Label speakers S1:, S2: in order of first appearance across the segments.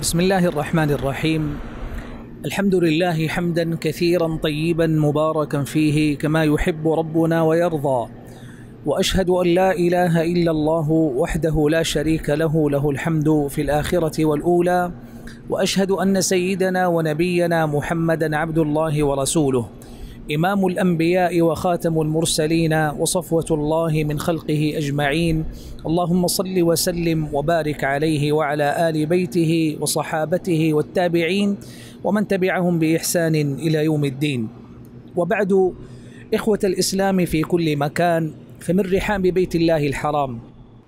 S1: بسم الله الرحمن الرحيم الحمد لله حمدا كثيرا طيبا مباركا فيه كما يحب ربنا ويرضى واشهد ان لا اله الا الله وحده لا شريك له له الحمد في الاخره والاولى واشهد ان سيدنا ونبينا محمدا عبد الله ورسوله إمام الأنبياء وخاتم المرسلين وصفوة الله من خلقه أجمعين اللهم صل وسلم وبارك عليه وعلى آل بيته وصحابته والتابعين ومن تبعهم بإحسان إلى يوم الدين وبعد إخوة الإسلام في كل مكان فمن رحاب بيت الله الحرام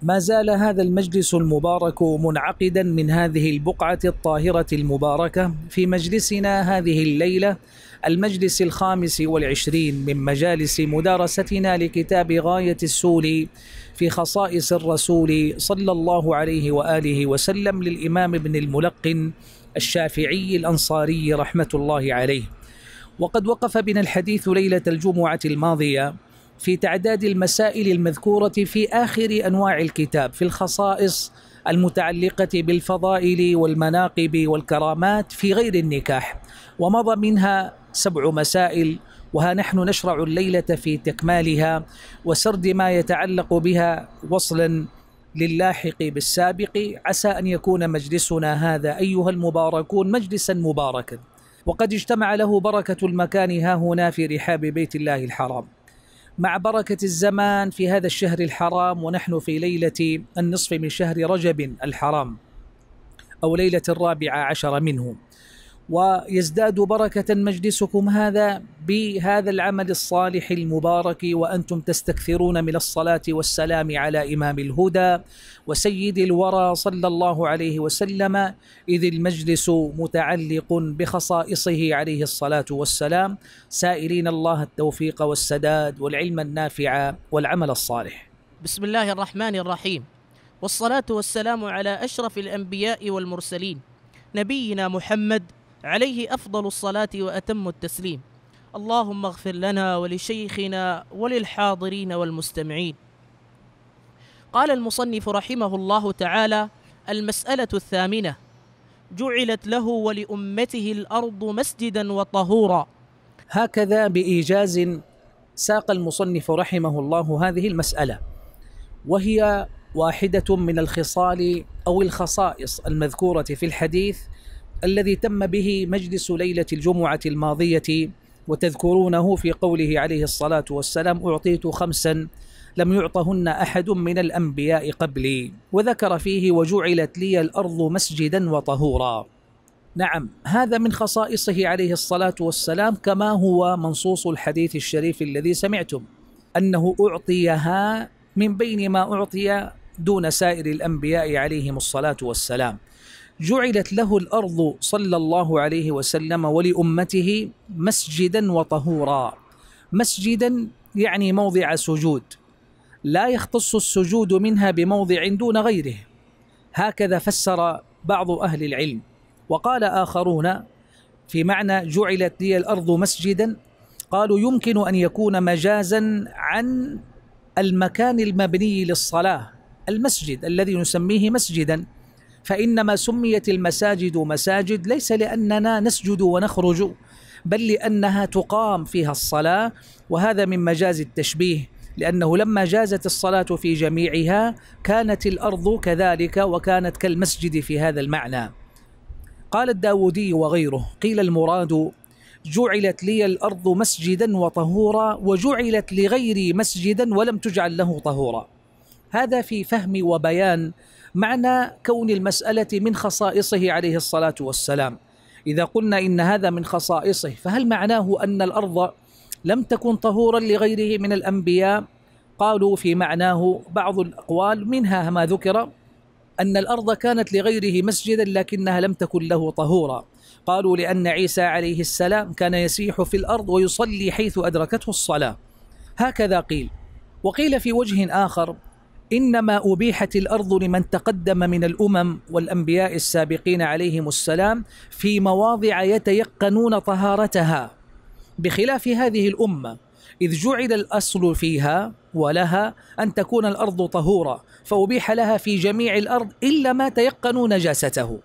S1: ما زال هذا المجلس المبارك منعقدا من هذه البقعة الطاهرة المباركة في مجلسنا هذه الليلة المجلس الخامس والعشرين من مجالس مدارستنا لكتاب غاية السول في خصائص الرسول صلى الله عليه وآله وسلم للإمام ابن الملقن الشافعي الأنصاري رحمة الله عليه وقد وقف بنا الحديث ليلة الجمعة الماضية في تعداد المسائل المذكورة في آخر أنواع الكتاب في الخصائص المتعلقة بالفضائل والمناقب والكرامات في غير النكاح ومضى منها سبع مسائل وها نحن نشرع الليلة في تكمالها وسرد ما يتعلق بها وصلا للاحق بالسابق عسى أن يكون مجلسنا هذا أيها المباركون مجلسا مباركا وقد اجتمع له بركة المكان ها هنا في رحاب بيت الله الحرام مع بركة الزمان في هذا الشهر الحرام ونحن في ليلة النصف من شهر رجب الحرام أو ليلة الرابعة عشر منه ويزداد بركة مجلسكم هذا بهذا العمل الصالح المبارك وأنتم تستكثرون من الصلاة والسلام على إمام الهدى وسيد الورى صلى الله عليه وسلم إذ المجلس متعلق بخصائصه عليه الصلاة والسلام سائلين الله التوفيق والسداد والعلم النافع والعمل الصالح
S2: بسم الله الرحمن الرحيم والصلاة والسلام على أشرف الأنبياء والمرسلين نبينا محمد عليه أفضل الصلاة وأتم التسليم اللهم اغفر لنا ولشيخنا وللحاضرين والمستمعين قال المصنف رحمه الله تعالى المسألة الثامنة جعلت له ولأمته الأرض مسجدا وطهورا هكذا بإيجاز ساق المصنف رحمه
S1: الله هذه المسألة وهي واحدة من الخصال أو الخصائص المذكورة في الحديث الذي تم به مجلس ليلة الجمعة الماضية وتذكرونه في قوله عليه الصلاة والسلام أعطيت خمسا لم يعطهن أحد من الأنبياء قبلي وذكر فيه وجعلت لي الأرض مسجدا وطهورا نعم هذا من خصائصه عليه الصلاة والسلام كما هو منصوص الحديث الشريف الذي سمعتم أنه أعطيها من بين ما أعطي دون سائر الأنبياء عليهم الصلاة والسلام جعلت له الارض صلى الله عليه وسلم ولامته مسجدا وطهورا مسجدا يعني موضع سجود لا يختص السجود منها بموضع دون غيره هكذا فسر بعض اهل العلم وقال اخرون في معنى جعلت لي الارض مسجدا قالوا يمكن ان يكون مجازا عن المكان المبني للصلاه المسجد الذي نسميه مسجدا فإنما سميت المساجد مساجد ليس لأننا نسجد ونخرج بل لأنها تقام فيها الصلاة وهذا من مجاز التشبيه لأنه لما جازت الصلاة في جميعها كانت الأرض كذلك وكانت كالمسجد في هذا المعنى قال الداودي وغيره قيل المراد جعلت لي الأرض مسجدا وطهورا وجعلت لغيري مسجدا ولم تجعل له طهورا هذا في فهم وبيان معنى كون المسألة من خصائصه عليه الصلاة والسلام إذا قلنا إن هذا من خصائصه فهل معناه أن الأرض لم تكن طهورا لغيره من الأنبياء قالوا في معناه بعض الأقوال منها ما ذكر أن الأرض كانت لغيره مسجدا لكنها لم تكن له طهورا قالوا لأن عيسى عليه السلام كان يسيح في الأرض ويصلي حيث أدركته الصلاة هكذا قيل وقيل في وجه آخر انما ابيحت الارض لمن تقدم من الامم والانبياء السابقين عليهم السلام في مواضع يتيقنون طهارتها بخلاف هذه الامه اذ جعل الاصل فيها ولها ان تكون الارض طهوره فابيح لها في جميع الارض الا ما تيقنوا نجاسته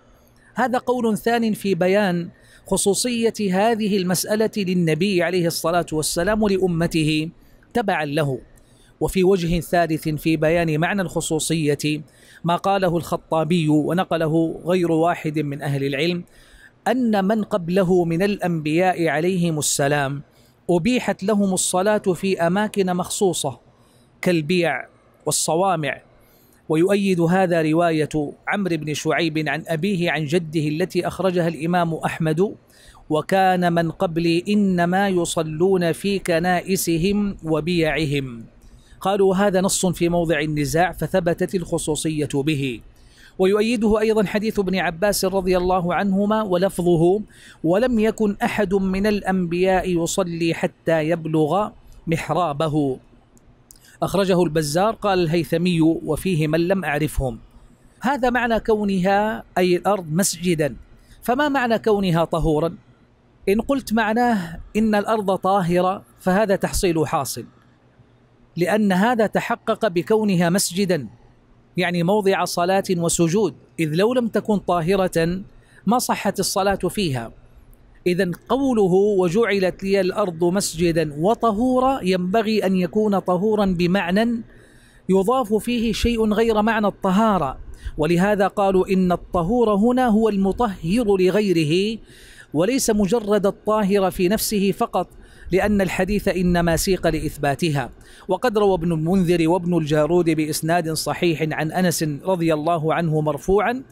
S1: هذا قول ثان في بيان خصوصيه هذه المساله للنبي عليه الصلاه والسلام لامته تبعا له وفي وجه ثالث في بيان معنى الخصوصية ما قاله الخطابي ونقله غير واحد من أهل العلم أن من قبله من الأنبياء عليهم السلام أبيحت لهم الصلاة في أماكن مخصوصة كالبيع والصوامع ويؤيد هذا رواية عمرو بن شعيب عن أبيه عن جده التي أخرجها الإمام أحمد وكان من قبلي إنما يصلون في كنائسهم وبيعهم قالوا هذا نص في موضع النزاع فثبتت الخصوصية به ويؤيده أيضا حديث ابن عباس رضي الله عنهما ولفظه ولم يكن أحد من الأنبياء يصلي حتى يبلغ محرابه أخرجه البزار قال الهيثمي وفيه من لم أعرفهم هذا معنى كونها أي الأرض مسجدا فما معنى كونها طهورا إن قلت معناه إن الأرض طاهرة فهذا تحصيل حاصل لأن هذا تحقق بكونها مسجدا يعني موضع صلاة وسجود إذ لو لم تكن طاهرة ما صحت الصلاة فيها إذا قوله وجعلت لي الأرض مسجدا وطهورا ينبغي أن يكون طهورا بمعنى يضاف فيه شيء غير معنى الطهارة ولهذا قالوا إن الطهور هنا هو المطهر لغيره وليس مجرد الطاهر في نفسه فقط لأن الحديث إنما سيق لإثباتها وقد روى ابن المنذر وابن الجارود بإسناد صحيح عن أنس رضي الله عنه مرفوعا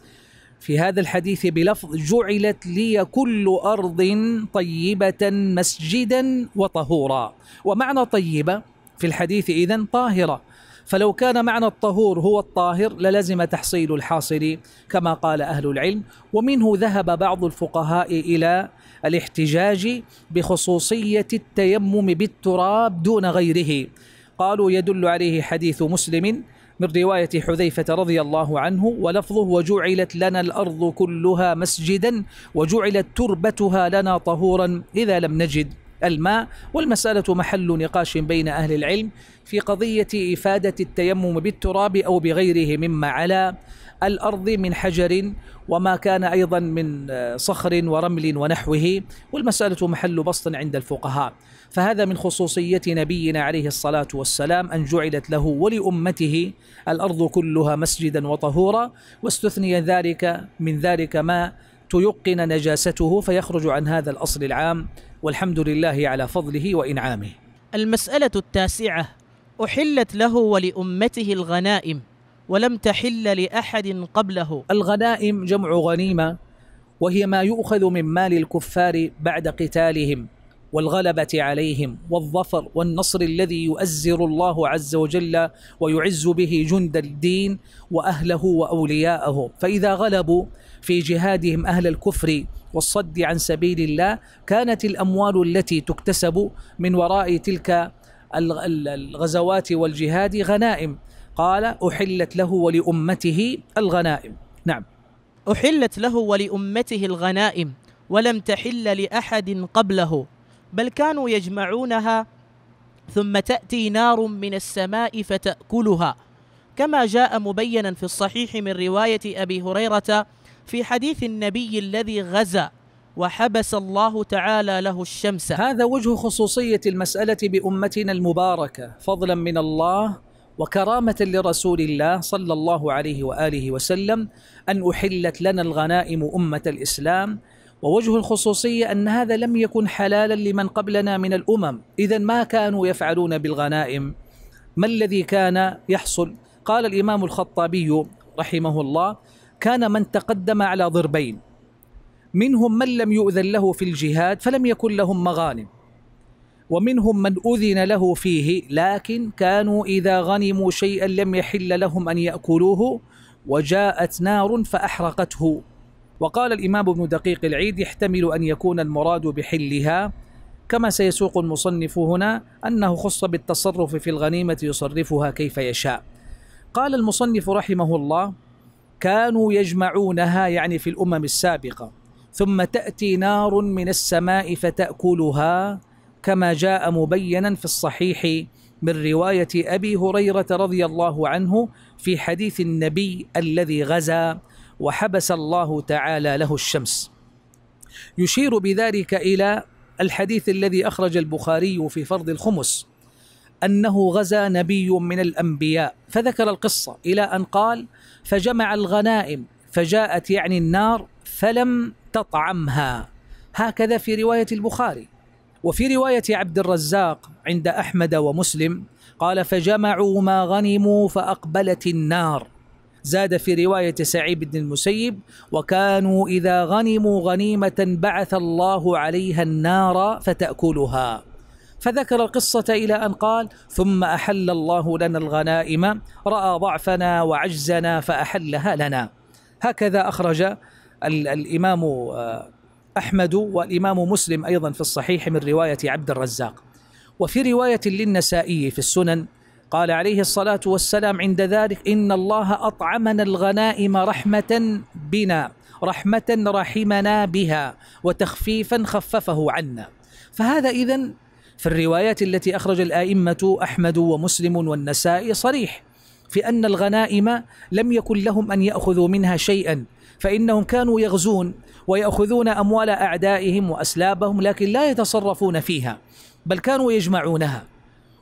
S1: في هذا الحديث بلفظ جعلت لي كل أرض طيبة مسجدا وطهورا ومعنى طيبة في الحديث إذن طاهرة فلو كان معنى الطهور هو الطاهر للزم تحصيل الحاصل كما قال أهل العلم ومنه ذهب بعض الفقهاء إلى الاحتجاج بخصوصية التيمم بالتراب دون غيره قالوا يدل عليه حديث مسلم من رواية حذيفة رضي الله عنه ولفظه وجعلت لنا الأرض كلها مسجدا وجعلت تربتها لنا طهورا إذا لم نجد الماء والمسألة محل نقاش بين أهل العلم في قضية إفادة التيمم بالتراب أو بغيره مما علا الأرض من حجر وما كان أيضا من آه، صخر ورمل ونحوه والمسألة محل بسط عند الفقهاء فهذا من خصوصية نبينا عليه الصلاة والسلام أن جعلت له ولأمته الأرض كلها مسجدا وطهورا واستثني ذلك من ذلك ما تيقن نجاسته فيخرج عن هذا الأصل العام
S2: والحمد لله على فضله وإنعامه المسألة التاسعة أحلت له ولأمته الغنائم ولم تحل لأحد قبله الغنائم جمع غنيمة وهي ما يؤخذ من مال الكفار بعد
S1: قتالهم والغلبة عليهم والظفر والنصر الذي يؤزر الله عز وجل ويعز به جند الدين وأهله وأولياءه فإذا غلبوا في جهادهم أهل الكفر والصد عن سبيل الله كانت الأموال التي تكتسب من وراء تلك الغزوات والجهاد غنائم قال أحلت له ولأمته الغنائم
S2: نعم أحلت له ولأمته الغنائم ولم تحل لأحد قبله بل كانوا يجمعونها ثم تأتي نار من السماء فتأكلها كما جاء مبينا في الصحيح من رواية أبي هريرة في حديث النبي الذي غزا وحبس الله تعالى
S1: له الشمس هذا وجه خصوصية المسألة بأمتنا المباركة فضلا من الله وكرامة لرسول الله صلى الله عليه وآله وسلم أن أحلت لنا الغنائم أمة الإسلام ووجه الخصوصية أن هذا لم يكن حلالا لمن قبلنا من الأمم إذا ما كانوا يفعلون بالغنائم ما الذي كان يحصل قال الإمام الخطابي رحمه الله كان من تقدم على ضربين منهم من لم يؤذن له في الجهاد فلم يكن لهم مغانم ومنهم من أذن له فيه لكن كانوا إذا غنموا شيئا لم يحل لهم أن يأكلوه وجاءت نار فأحرقته وقال الإمام ابن دقيق العيد يحتمل أن يكون المراد بحلها كما سيسوق المصنف هنا أنه خص بالتصرف في الغنيمة يصرفها كيف يشاء قال المصنف رحمه الله كانوا يجمعونها يعني في الأمم السابقة ثم تأتي نار من السماء فتأكلها كما جاء مبينا في الصحيح من رواية أبي هريرة رضي الله عنه في حديث النبي الذي غزا وحبس الله تعالى له الشمس يشير بذلك إلى الحديث الذي أخرج البخاري في فرض الخمس أنه غزا نبي من الأنبياء فذكر القصة إلى أن قال فجمع الغنائم فجاءت يعني النار فلم تطعمها هكذا في رواية البخاري وفي رواية عبد الرزاق عند أحمد ومسلم قال فجمعوا ما غنموا فأقبلت النار زاد في رواية سعيد بن المسيب وكانوا إذا غنموا غنيمة بعث الله عليها النار فتأكلها فذكر القصة إلى أن قال ثم أحل الله لنا الغنائم رأى ضعفنا وعجزنا فأحلها لنا هكذا أخرج الإمام آه، أحمد والإمام مسلم أيضا في الصحيح من رواية عبد الرزاق وفي رواية للنسائي في السنن قال عليه الصلاة والسلام عند ذلك إن الله أطعمنا الغنائم رحمة بنا رحمة رحمنا بها وتخفيفا خففه عنا فهذا اذا في الروايات التي أخرج الآئمة أحمد ومسلم والنسائي صريح في أن الغنائم لم يكن لهم أن يأخذوا منها شيئا فإنهم كانوا يغزون ويأخذون أموال أعدائهم وأسلابهم لكن لا يتصرفون فيها بل كانوا يجمعونها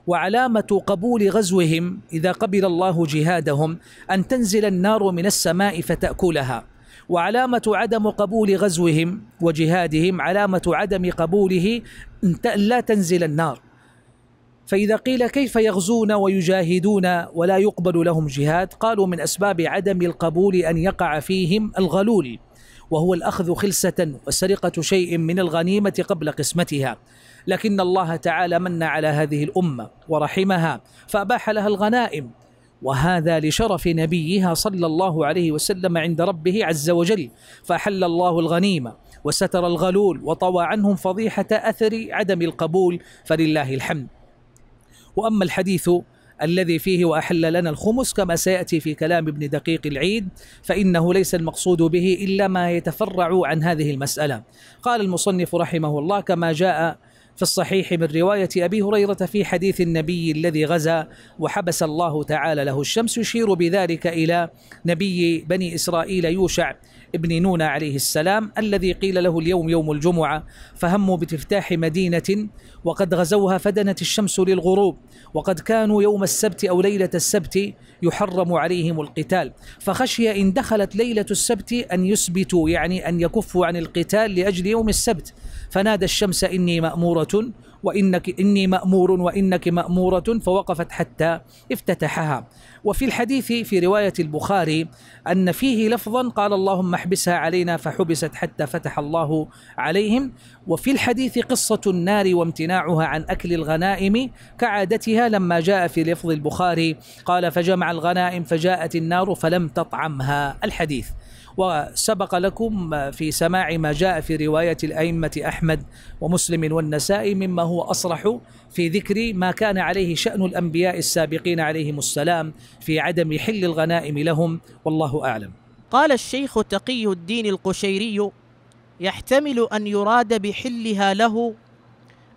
S1: وعلامة قبول غزوهم إذا قبل الله جهادهم أن تنزل النار من السماء فتأكلها وعلامة عدم قبول غزوهم وجهادهم علامة عدم قبوله أن لا تنزل النار فإذا قيل كيف يغزون ويجاهدون ولا يقبل لهم جهاد قالوا من أسباب عدم القبول أن يقع فيهم الغلول وهو الأخذ خلسة وسرقة شيء من الغنيمة قبل قسمتها لكن الله تعالى من على هذه الأمة ورحمها فأباح لها الغنائم وهذا لشرف نبيها صلى الله عليه وسلم عند ربه عز وجل فحل الله الغنيمة وستر الغلول وطوى عنهم فضيحة أثر عدم القبول فلله الحمد وأما الحديث الذي فيه وأحل لنا الخمس كما سيأتي في كلام ابن دقيق العيد فإنه ليس المقصود به إلا ما يتفرع عن هذه المسألة قال المصنف رحمه الله كما جاء في الصحيح من رواية أبي هريرة في حديث النبي الذي غزا وحبس الله تعالى له الشمس يشير بذلك إلى نبي بني إسرائيل يوشع ابن نون عليه السلام الذي قيل له اليوم يوم الجمعة فهموا بتفتاح مدينة وقد غزوها فدنت الشمس للغروب وقد كانوا يوم السبت أو ليلة السبت يحرم عليهم القتال فخشي إن دخلت ليلة السبت أن يثبتوا يعني أن يكفوا عن القتال لأجل يوم السبت فنادى الشمس إني مأمورة وإنك إني مأمور وإنك مأمورة فوقفت حتى افتتحها وفي الحديث في رواية البخاري أن فيه لفظا قال اللهم احبسها علينا فحبست حتى فتح الله عليهم وفي الحديث قصة النار وامتناعها عن أكل الغنائم كعادتها لما جاء في لفظ البخاري قال فجمع الغنائم فجاءت النار فلم تطعمها الحديث وسبق لكم في سماع ما جاء في رواية الأئمة أحمد ومسلم والنسائي مما هو أصرح في ذكر ما كان عليه شأن الأنبياء السابقين
S2: عليهم السلام في عدم حل الغنائم لهم والله أعلم قال الشيخ تقي الدين القشيري يحتمل أن يراد بحلها له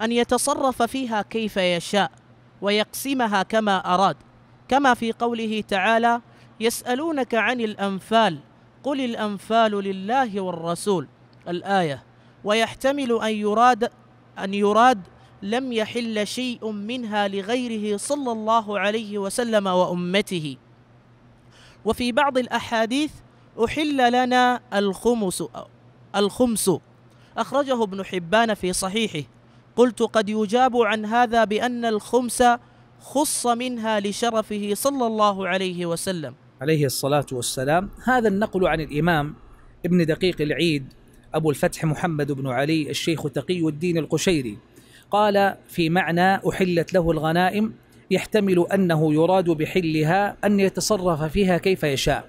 S2: أن يتصرف فيها كيف يشاء ويقسمها كما أراد كما في قوله تعالى يسألونك عن الأنفال قل الأنفال لله والرسول الآية ويحتمل أن يراد أن يراد لم يحل شيء منها لغيره صلى الله عليه وسلم وأمته وفي بعض الأحاديث أحل لنا الخمس الخمس أخرجه ابن حبان في صحيحه قلت قد يجاب عن هذا بأن الخمس خص منها لشرفه صلى الله عليه وسلم عليه الصلاة والسلام هذا النقل عن
S1: الإمام ابن دقيق العيد أبو الفتح محمد بن علي الشيخ تقي الدين القشيري قال في معنى أحلت له الغنائم يحتمل أنه يراد بحلها أن يتصرف فيها كيف يشاء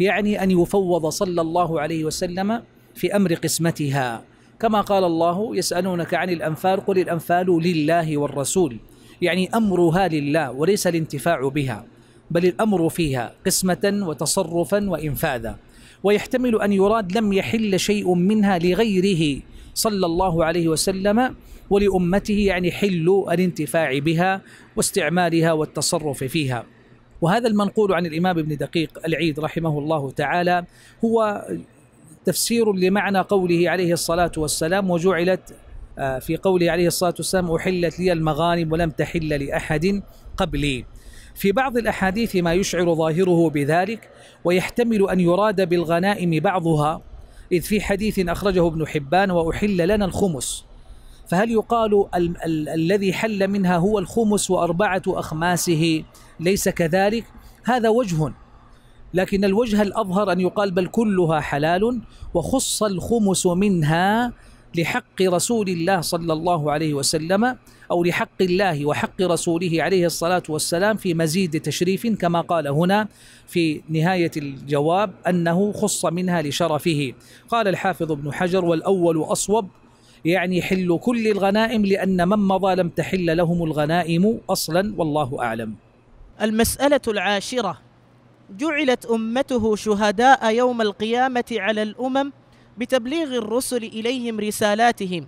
S1: يعني أن يفوض صلى الله عليه وسلم في أمر قسمتها كما قال الله يسألونك عن الأنفال قل الأنفال لله والرسول يعني أمرها لله وليس الانتفاع بها بل الامر فيها قسمه وتصرفا وانفاذا ويحتمل ان يراد لم يحل شيء منها لغيره صلى الله عليه وسلم ولامته يعني حل الانتفاع بها واستعمالها والتصرف فيها وهذا المنقول عن الامام ابن دقيق العيد رحمه الله تعالى هو تفسير لمعنى قوله عليه الصلاه والسلام وجعلت آه، في قوله عليه الصلاه والسلام احلت لي المغانم ولم تحل لاحد قبلي في بعض الأحاديث ما يشعر ظاهره بذلك ويحتمل أن يراد بالغنائم بعضها إذ في حديث أخرجه ابن حبان وأحل لنا الخمس فهل يقال ال- ال- الذي حل منها هو الخمس وأربعة أخماسه ليس كذلك هذا وجه لكن الوجه الأظهر أن يقال بل كلها حلال وخص الخمس منها لحق رسول الله صلى الله عليه وسلم أو لحق الله وحق رسوله عليه الصلاة والسلام في مزيد تشريف كما قال هنا في نهاية الجواب أنه خص منها لشرفه قال الحافظ ابن حجر والأول أصوب يعني حل كل الغنائم لأن من مضى لم تحل لهم الغنائم أصلا والله أعلم
S2: المسألة العاشرة جعلت أمته شهداء يوم القيامة على الأمم بتبليغ الرسل إليهم رسالاتهم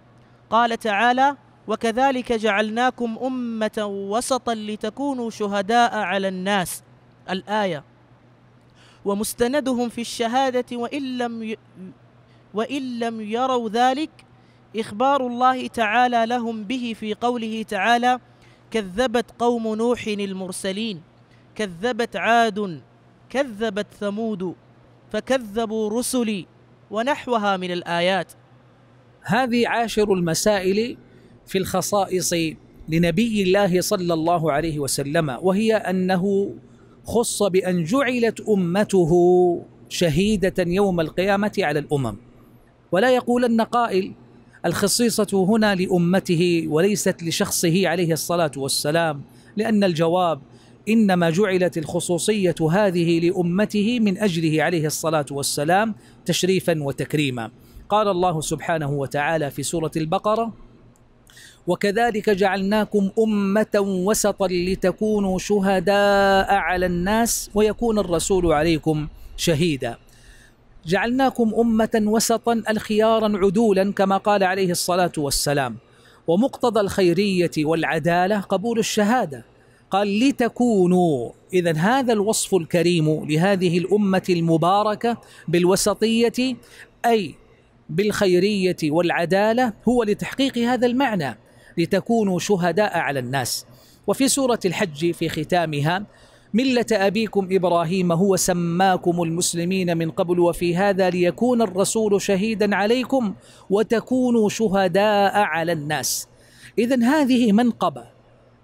S2: قال تعالى وكذلك جعلناكم أمة وسطا لتكونوا شهداء على الناس الآية ومستندهم في الشهادة وإن لم ي... وإن لم يروا ذلك إخبار الله تعالى لهم به في قوله تعالى كذبت قوم نوح المرسلين كذبت عاد كذبت ثمود فكذبوا رسلي ونحوها من الآيات هذه عاشر المسائل
S1: في الخصائص لنبي الله صلى الله عليه وسلم وهي انه خص بان جعلت امته شهيده يوم القيامه على الامم ولا يقولن قائل الخصيصه هنا لامته وليست لشخصه عليه الصلاه والسلام لان الجواب انما جعلت الخصوصيه هذه لامته من اجله عليه الصلاه والسلام تشريفا وتكريما قال الله سبحانه وتعالى في سوره البقره وكذلك جعلناكم أمة وسطا لتكونوا شهداء على الناس ويكون الرسول عليكم شهيدا جعلناكم أمة وسطا الخيارا عدولا كما قال عليه الصلاة والسلام ومقتضى الخيرية والعدالة قبول الشهادة قال لتكونوا إذا هذا الوصف الكريم لهذه الأمة المباركة بالوسطية أي بالخيرية والعدالة هو لتحقيق هذا المعنى لتكونوا شهداء على الناس وفي سورة الحج في ختامها ملة أبيكم إبراهيم هو سماكم المسلمين من قبل وفي هذا ليكون الرسول شهيدا عليكم وتكونوا شهداء على الناس إذا هذه منقبة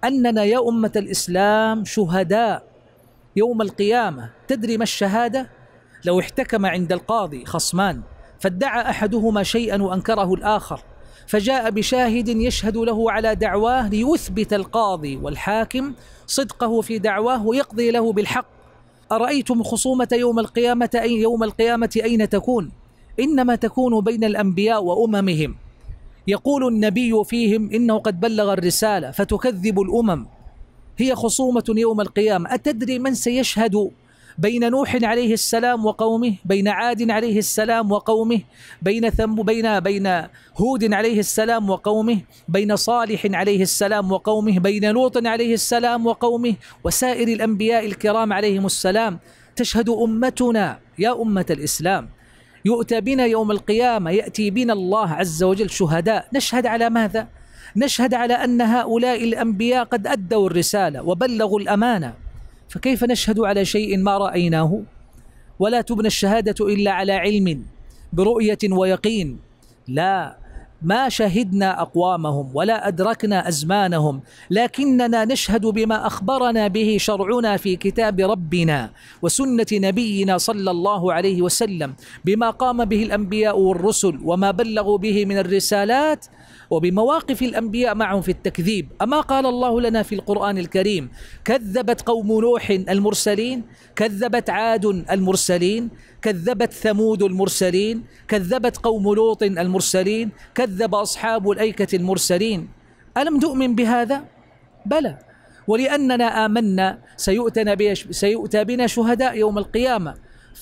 S1: أننا يا أمة الإسلام شهداء يوم القيامة تدري ما الشهادة؟ لو احتكم عند القاضي خصمان فادعى أحدهما شيئا وأنكره الآخر فجاء بشاهد يشهد له على دعواه ليثبت القاضي والحاكم صدقه في دعواه ويقضي له بالحق أرأيتم خصومة يوم القيامة أي يوم القيامة أين تكون إنما تكون بين الأنبياء وأممهم يقول النبي فيهم إنه قد بلغ الرسالة فتكذب الأمم هي خصومة يوم القيامة أتدري من سيشهد بين نوح عليه السلام وقومه بين عاد عليه السلام وقومه بين ثم بين بين هود عليه السلام وقومه بين صالح عليه السلام وقومه بين لوط عليه السلام وقومه وسائر الأنبياء الكرام عليهم السلام تشهد أمتنا يا أمة الإسلام يؤتى بنا يوم القيامة يأتي بنا الله عز وجل شهداء نشهد على ماذا؟ نشهد على أن هؤلاء الأنبياء قد أدوا الرسالة وبلغوا الأمانة فكيف نشهد على شيء ما رأيناه ولا تبنى الشهادة إلا على علم برؤية ويقين لا ما شهدنا أقوامهم ولا أدركنا أزمانهم لكننا نشهد بما أخبرنا به شرعنا في كتاب ربنا وسنة نبينا صلى الله عليه وسلم بما قام به الأنبياء والرسل وما بلغوا به من الرسالات وبمواقف الأنبياء معهم في التكذيب أما قال الله لنا في القرآن الكريم كذبت قوم نوح المرسلين كذبت عاد المرسلين كذبت ثمود المرسلين كذبت قوم لوط المرسلين كذب أصحاب الأيكة المرسلين ألم تؤمن بهذا؟ بلى ولأننا آمنا سيؤتى بنا شهداء يوم القيامة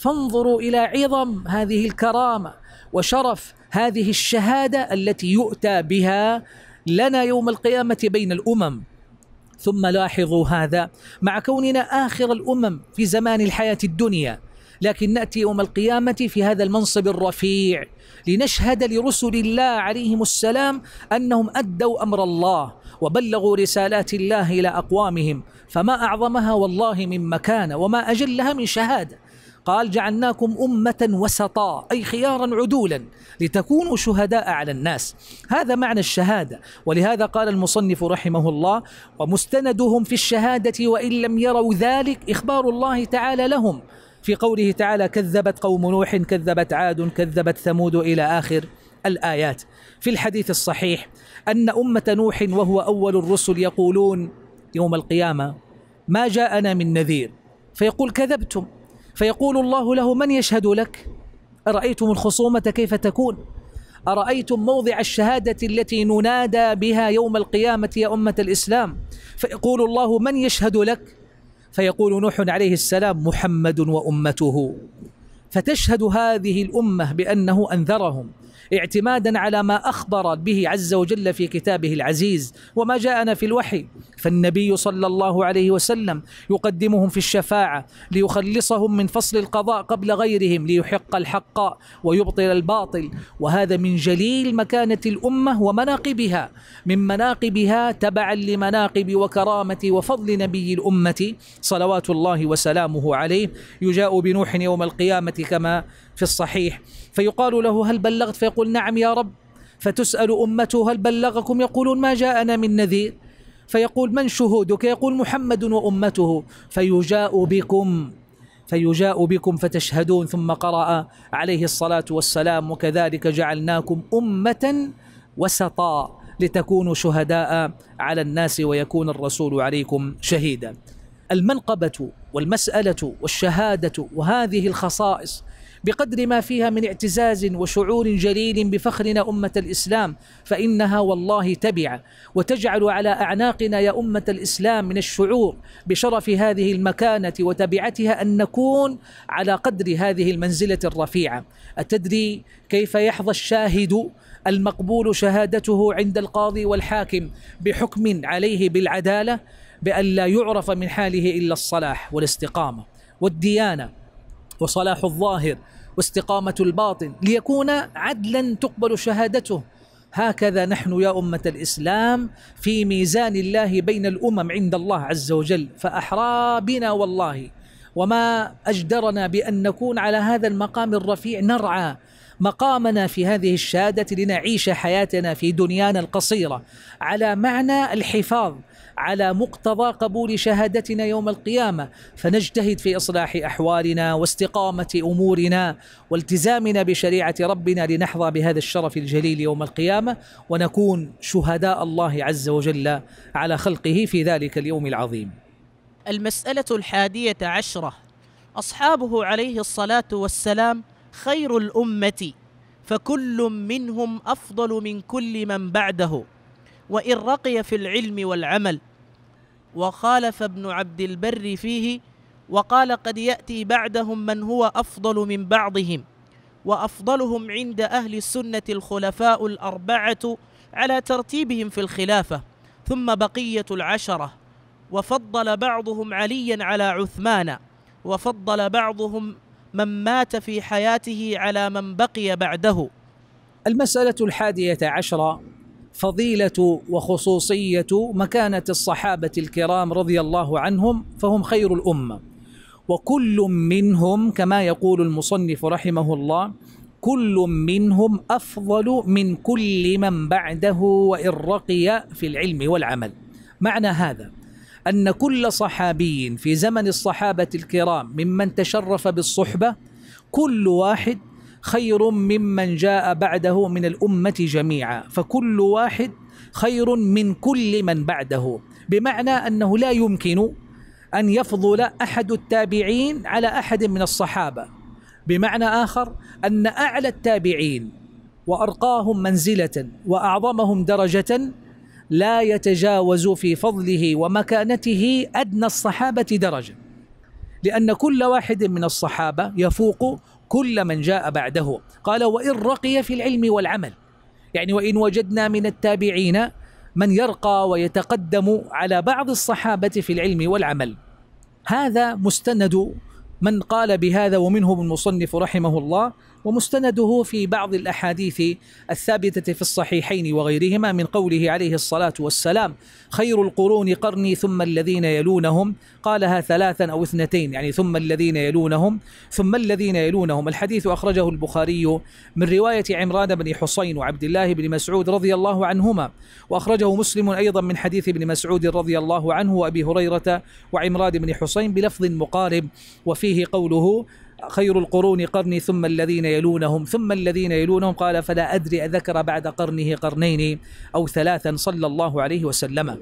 S1: فانظروا إلى عظم هذه الكرامة وشرف هذه الشهاده التي يؤتى بها لنا يوم القيامه بين الامم ثم لاحظوا هذا مع كوننا اخر الامم في زمان الحياه الدنيا لكن ناتي يوم القيامه في هذا المنصب الرفيع لنشهد لرسل الله عليهم السلام انهم ادوا امر الله وبلغوا رسالات الله الى اقوامهم فما اعظمها والله من مكانه وما اجلها من شهاده قال جعلناكم أمة وسطا أي خيارا عدولا لتكونوا شهداء على الناس هذا معنى الشهادة ولهذا قال المصنف رحمه الله ومستندهم في الشهادة وإن لم يروا ذلك إخبار الله تعالى لهم في قوله تعالى كذبت قوم نوح كذبت عاد كذبت ثمود إلى آخر الآيات في الحديث الصحيح أن أمة نوح وهو أول الرسل يقولون يوم القيامة ما جاءنا من نذير فيقول كذبتم فيقول الله له من يشهد لك أرأيتم الخصومة كيف تكون أرأيتم موضع الشهادة التي ننادى بها يوم القيامة يا أمة الإسلام فيقول الله من يشهد لك فيقول نوح عليه السلام محمد وأمته فتشهد هذه الأمة بأنه أنذرهم اعتمادا على ما أخبر به عز وجل في كتابه العزيز وما جاءنا في الوحي فالنبي صلى الله عليه وسلم يقدمهم في الشفاعة ليخلصهم من فصل القضاء قبل غيرهم ليحق الحق ويبطل الباطل وهذا من جليل مكانة الأمة ومناقبها من مناقبها تبعا لمناقب وكرامة وفضل نبي الأمة صلوات الله وسلامه عليه يجاء بنوح يوم القيامة كما في الصحيح فيقال له هل بلغت فيقول نعم يا رب فتسأل أمته هل بلغكم يقولون ما جاءنا من نذير فيقول من شهودك يقول محمد وأمته فيجاء بكم فيجاء بكم فتشهدون ثم قرأ عليه الصلاة والسلام وكذلك جعلناكم أمة وسطا لتكونوا شهداء على الناس ويكون الرسول عليكم شهيدا المنقبة والمسألة والشهادة وهذه الخصائص بقدر ما فيها من اعتزاز وشعور جليل بفخرنا أمة الإسلام فإنها والله تبع وتجعل على أعناقنا يا أمة الإسلام من الشعور بشرف هذه المكانة وتبعتها أن نكون على قدر هذه المنزلة الرفيعة أتدري كيف يحظى الشاهد المقبول شهادته عند القاضي والحاكم بحكم عليه بالعدالة بأن لا يعرف من حاله إلا الصلاح والاستقامة والديانة وصلاح الظاهر واستقامة الباطن ليكون عدلا تقبل شهادته هكذا نحن يا أمة الإسلام في ميزان الله بين الأمم عند الله عز وجل فأحرى بنا والله وما أجدرنا بأن نكون على هذا المقام الرفيع نرعى مقامنا في هذه الشهادة لنعيش حياتنا في دنيانا القصيرة على معنى الحفاظ على مقتضى قبول شهادتنا يوم القيامة فنجتهد في إصلاح أحوالنا واستقامة أمورنا والتزامنا بشريعة ربنا لنحظى بهذا الشرف الجليل يوم القيامة ونكون شهداء الله عز وجل على خلقه في ذلك اليوم العظيم
S2: المسألة الحادية عشرة أصحابه عليه الصلاة والسلام خير الأمة فكل منهم أفضل من كل من بعده وإن رقي في العلم والعمل وخالف ابن عبد البر فيه وقال قد يأتي بعدهم من هو أفضل من بعضهم وأفضلهم عند أهل السنة الخلفاء الأربعة على ترتيبهم في الخلافة ثم بقية العشرة وفضل بعضهم عليا على عثمان وفضل بعضهم من مات في حياته على من بقي بعده المسألة الحادية عشرة فضيله
S1: وخصوصيه مكانه الصحابه الكرام رضي الله عنهم فهم خير الامه وكل منهم كما يقول المصنف رحمه الله كل منهم افضل من كل من بعده وان رقي في العلم والعمل معنى هذا ان كل صحابي في زمن الصحابه الكرام ممن تشرف بالصحبه كل واحد خير ممن جاء بعده من الأمة جميعا فكل واحد خير من كل من بعده بمعنى أنه لا يمكن أن يفضل أحد التابعين على أحد من الصحابة بمعنى آخر أن أعلى التابعين وأرقاهم منزلة وأعظمهم درجة لا يتجاوز في فضله ومكانته أدنى الصحابة درجة لأن كل واحد من الصحابة يفوق كل من جاء بعده قال وإن رقي في العلم والعمل يعني وإن وجدنا من التابعين من يرقى ويتقدم على بعض الصحابة في العلم والعمل هذا مستند من قال بهذا ومنهم المصنف رحمه الله ومستنده في بعض الأحاديث الثابتة في الصحيحين وغيرهما من قوله عليه الصلاة والسلام خير القرون قرني ثم الذين يلونهم قالها ثلاثا أو اثنتين يعني ثم الذين يلونهم ثم الذين يلونهم الحديث أخرجه البخاري من رواية عمران بن حصين وعبد الله بن مسعود رضي الله عنهما وأخرجه مسلم أيضا من حديث ابن مسعود رضي الله عنه وأبي هريرة وعمران بن حصين بلفظ مقارب وفيه قوله خير القرون قرني ثم الذين يلونهم ثم الذين يلونهم قال فلا أدري أذكر بعد قرنه قرنين أو ثلاثا صلى الله عليه وسلم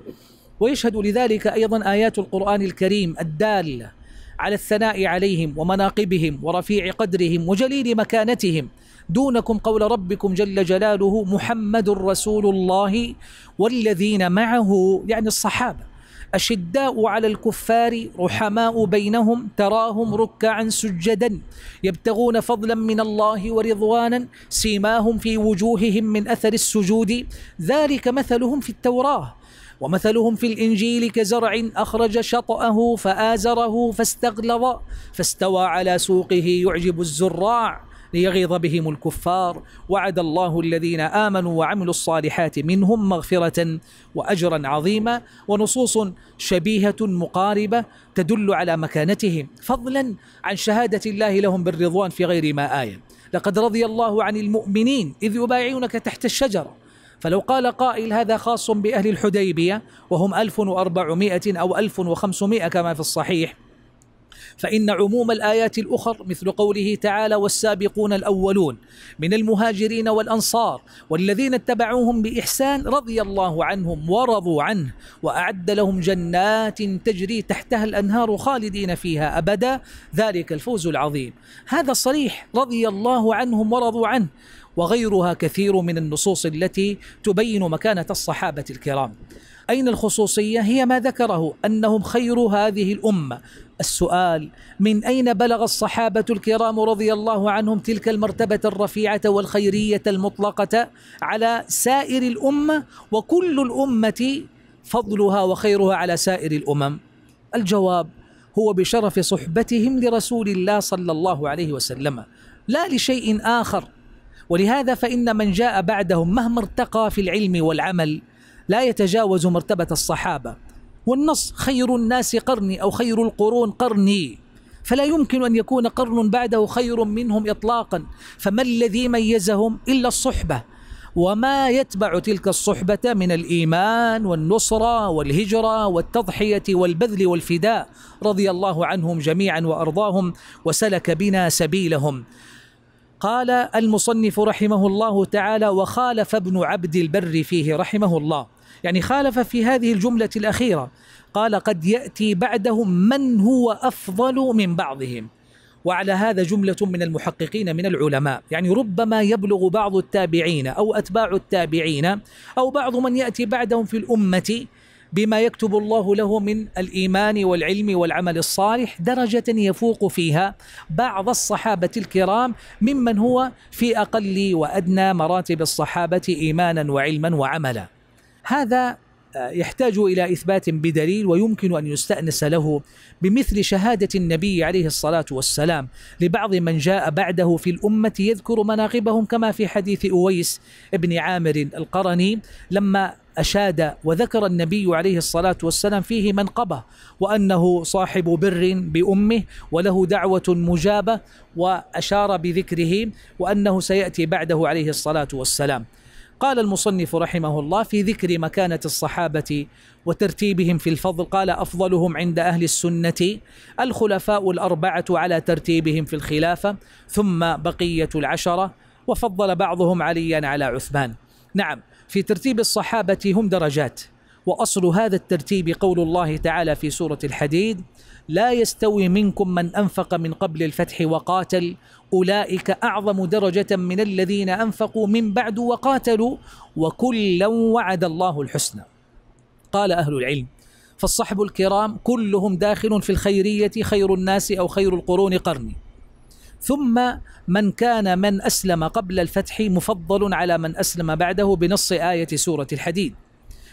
S1: ويشهد لذلك أيضا آيات القرآن الكريم الدالة على الثناء عليهم ومناقبهم ورفيع قدرهم وجليل مكانتهم دونكم قول ربكم جل جلاله محمد رسول الله والذين معه يعني الصحابه أشداء على الكفار رحماء بينهم تراهم ركعا سجدا يبتغون فضلا من الله ورضوانا سيماهم في وجوههم من أثر السجود ذلك مثلهم في التوراة ومثلهم في الإنجيل كزرع أخرج شطأه فآزره فاستغلظ فاستوى على سوقه يعجب الزراع ليغيظ بهم الكفار وعد الله الذين آمنوا وعملوا الصالحات منهم مغفرة وأجرا عظيما ونصوص شبيهة مقاربة تدل على مكانتهم فضلا عن شهادة الله لهم بالرضوان في غير ما آية لقد رضي الله عن المؤمنين إذ يبايعونك تحت الشجرة فلو قال قائل هذا خاص بأهل الحديبية وهم 1400 أو 1500 كما في الصحيح فإن عموم الآيات الأخر مثل قوله تعالى والسابقون الأولون من المهاجرين والأنصار والذين اتبعوهم بإحسان رضي الله عنهم ورضوا عنه وأعد لهم جنات تجري تحتها الأنهار خالدين فيها أبدا ذلك الفوز العظيم هذا صريح رضي الله عنهم ورضوا عنه وغيرها كثير من النصوص التي تبين مكانة الصحابة الكرام أين الخصوصية؟ هي ما ذكره أنهم خير هذه الأمة السؤال من أين بلغ الصحابة الكرام رضي الله عنهم تلك المرتبة الرفيعة والخيرية المطلقة على سائر الأمة وكل الأمة فضلها وخيرها على سائر الأمم الجواب هو بشرف صحبتهم لرسول الله صلى الله عليه وسلم لا لشيء آخر ولهذا فإن من جاء بعدهم مهما ارتقى في العلم والعمل لا يتجاوز مرتبة الصحابة والنص خير الناس قرني أو خير القرون قرني فلا يمكن أن يكون قرن بعده خير منهم إطلاقا فما الذي ميزهم إلا الصحبة وما يتبع تلك الصحبة من الإيمان والنصرة والهجرة والتضحية والبذل والفداء رضي الله عنهم جميعا وأرضاهم وسلك بنا سبيلهم قال المصنف رحمه الله تعالى وخالف ابن عبد البر فيه رحمه الله يعني خالف في هذه الجملة الأخيرة قال قد يأتي بعدهم من هو أفضل من بعضهم وعلى هذا جملة من المحققين من العلماء يعني ربما يبلغ بعض التابعين أو أتباع التابعين أو بعض من يأتي بعدهم في الأمة بما يكتب الله له من الايمان والعلم والعمل الصالح درجه يفوق فيها بعض الصحابه الكرام ممن هو في اقل وادنى مراتب الصحابه ايمانا وعلما وعملا هذا آه، يحتاج الى اثبات بدليل ويمكن ان يستانس له بمثل شهاده النبي عليه الصلاه والسلام لبعض من جاء بعده في الامه يذكر مناقبهم كما في حديث اويس بن عامر القرني لما أشاد وذكر النبي عليه الصلاة والسلام فيه منقبه وأنه صاحب بر بأمه وله دعوة مجابة وأشار بذكره وأنه سيأتي بعده عليه الصلاة والسلام قال المصنف رحمه الله في ذكر مكانة الصحابة وترتيبهم في الفضل قال أفضلهم عند أهل السنة الخلفاء الأربعة على ترتيبهم في الخلافة ثم بقية العشرة وفضل بعضهم عليا على عثمان نعم في ترتيب الصحابة هم درجات وأصل هذا الترتيب قول الله تعالى في سورة الحديد لا يستوي منكم من انفق من قبل الفتح وقاتل اولئك اعظم درجه من الذين انفقوا من بعد وقاتلوا وكلا وعد الله الحسنى قال اهل العلم فالصحب الكرام كلهم داخل في الخيريه خير الناس او خير القرون قرني ثم من كان من اسلم قبل الفتح مفضل على من اسلم بعده بنص ايه سوره الحديد